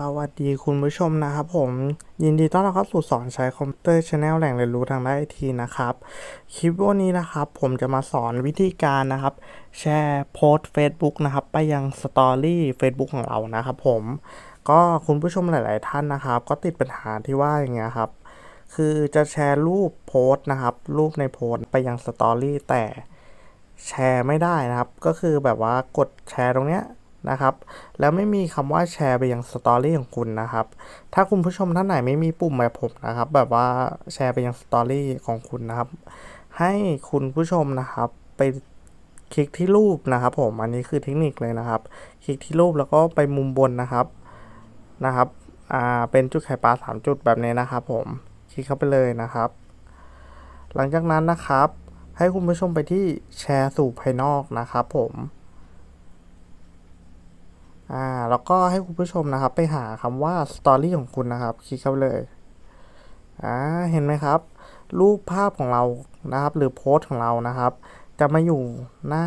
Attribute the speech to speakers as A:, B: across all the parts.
A: สวัสดีคุณผู้ชมนะครับ ผมยินดีต้อนรับเข้าสู่สอนใช้คอมพิวเตอร์ชาแนลแหล่งเรียนรู้ทางด้านไอทีนะครับ คลิปวันนี้นะครับ ผมจะมาสอนวิธีการนะครับแชร์โพสต์ Facebook นะครับไปยังสตอรี่ Facebook ของเรานะครับ ผมก็คุณผู้ชมหลาย ๆ ท่านนะครับ ก็ติดปัญหาที่ว่าอย่างเงี้ยครับคือจะแชร์รูปโพสต์นะครับรูปในโพสต์ไปยังสตอรี่แต่แชร์ไม่ได้นะครับ ก็คือแบบว่ากดแชร์ ตรงเนี้ยนะครับแล้วไม่มีคำว่าแชร์ไปยังสตอรี่ของคุณนะครับ ถ้าคุณผู้ชมท่านไหนไม่มีปุ่มแบบผมนะครับ แบบว่าแชร์ไปยังสตอรี่ของคุณนะครับ ให้คุณผู้ชมนะครับ ไปคลิกที่รูปนะครับผม อันนี้คือเทคนิคเลยนะครับ คลิกที่รูปแล้วก็ไปมุมบนนะครับนะครับอ่าเป็นจุดไข่ปลา3จุดแบบนี้นะครับผม คลิกเข้าไปเลยนะครับ หลังจากนั้นนะครับ ให้คุณผู้ชมไปที่แชร์สู่ภายนอกนะครับ ผม่าแล้วก็ให้คุณผู้ชมนะครับไปหาคำว่าสตอรี่ของคุณนะครับ คลิกเข้าเลย อ่าเห็นไหมครับ รูปภาพของเรานะครับ หรือโพสของเรานะครับจะมาอยู่หน้า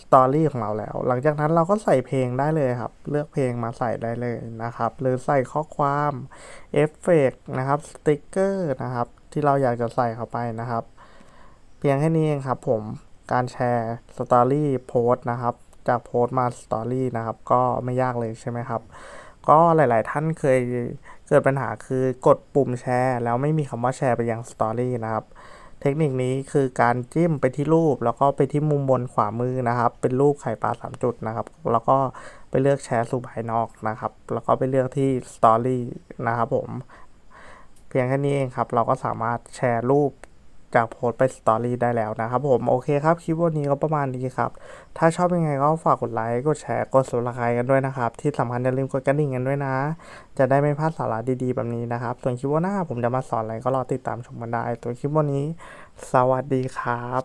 A: สตอรี่ของเราแล้ว หลังจากนั้นเราก็ใส่เพลงได้เลยครับ เลือกเพลงมาใส่ได้เลยนะครับ หรือใส่ข้อความเอฟเฟกนะครับสติ๊กเกอร์นะครับที่เราอยากจะใส่เข้าไปนะครับ เพียงแค่นี้เองครับผมการแชร์สตอรี่โพสนะครับจะโพสต์มาสตอรี่นะครับ ก็ไม่ยากเลยใช่ไหมครับ ก็หลาย ๆท่านเคยเกิดปัญหาคือกดปุ่มแชร์แล้วไม่มีคำว่าแชร์ไปยังสตอรี่นะครับ เทคนิคนี้คือการจิ้มไปที่รูปแล้วก็ไปที่มุมบนขวามือนะครับ เป็นรูปไข่ปลาสามจุดนะครับแล้วก็ไปเลือกแชร์สู่ภายนอกนะครับ แล้วก็ไปเลือกที่สตอรี่นะครับผมเพียงแค่นี้เองครับ เราก็สามารถแชร์รูปกากโพสต์ไปสตอรี่ได้แล้วนะครับ ผมโอเค ครับคลิปวันนี้ก็ประมาณนี้ครับ ถ้าชอบยังไงก็ฝากกดไลค์กด แชร์ กดสมัครกันด้วยนะครับ ที่สำคัญอย่าลืมกดกระดิ่งกันด้วยนะ จะได้ไม่พลาดสาระดีๆ แบบนี้ นะครับ ส่วนคลิปวันหน้าผมจะมาสอนอะไรก็รอติดตาม ชมกันได้ตัวคลิปวันนี้ สวัสดีครับ